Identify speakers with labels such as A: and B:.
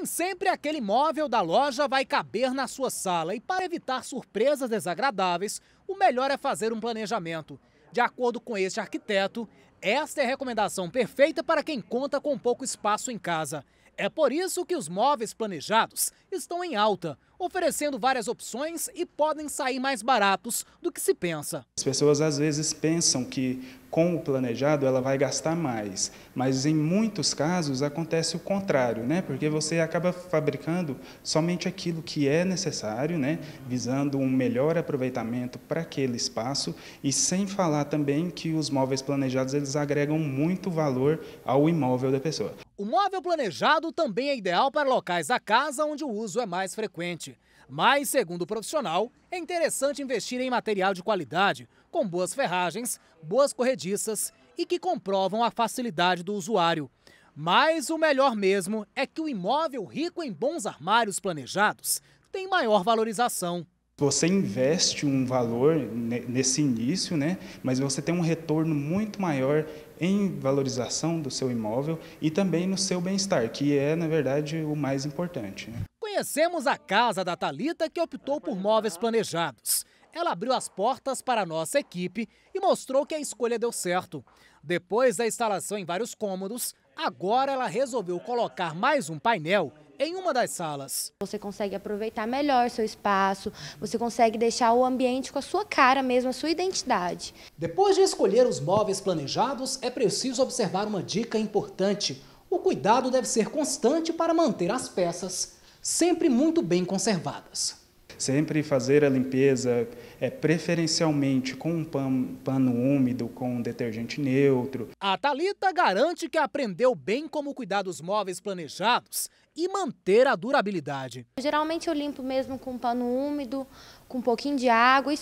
A: Nem sempre aquele móvel da loja vai caber na sua sala e para evitar surpresas desagradáveis, o melhor é fazer um planejamento. De acordo com este arquiteto, esta é a recomendação perfeita para quem conta com pouco espaço em casa. É por isso que os móveis planejados estão em alta oferecendo várias opções e podem sair mais baratos do que se pensa.
B: As pessoas às vezes pensam que com o planejado ela vai gastar mais, mas em muitos casos acontece o contrário, né? Porque você acaba fabricando somente aquilo que é necessário, né? Visando um melhor aproveitamento para aquele espaço e sem falar também que os móveis planejados eles agregam muito valor ao imóvel da pessoa.
A: O móvel planejado também é ideal para locais da casa onde o uso é mais frequente. Mas, segundo o profissional, é interessante investir em material de qualidade, com boas ferragens, boas corrediças e que comprovam a facilidade do usuário. Mas o melhor mesmo é que o imóvel rico em bons armários planejados tem maior valorização.
B: Você investe um valor nesse início, né? mas você tem um retorno muito maior em valorização do seu imóvel e também no seu bem-estar, que é, na verdade, o mais importante. Né?
A: Conhecemos a casa da Talita que optou por móveis planejados. Ela abriu as portas para a nossa equipe e mostrou que a escolha deu certo. Depois da instalação em vários cômodos, agora ela resolveu colocar mais um painel em uma das salas.
B: Você consegue aproveitar melhor seu espaço, você consegue deixar o ambiente com a sua cara mesmo, a sua identidade. Depois de
A: escolher os móveis planejados, é preciso observar uma dica importante. O cuidado deve ser constante para manter as peças sempre muito bem conservadas.
B: Sempre fazer a limpeza, é, preferencialmente com um pano, pano úmido, com um detergente neutro.
A: A Talita garante que aprendeu bem como cuidar dos móveis planejados e manter a durabilidade.
B: Geralmente eu limpo mesmo com um pano úmido, com um pouquinho de água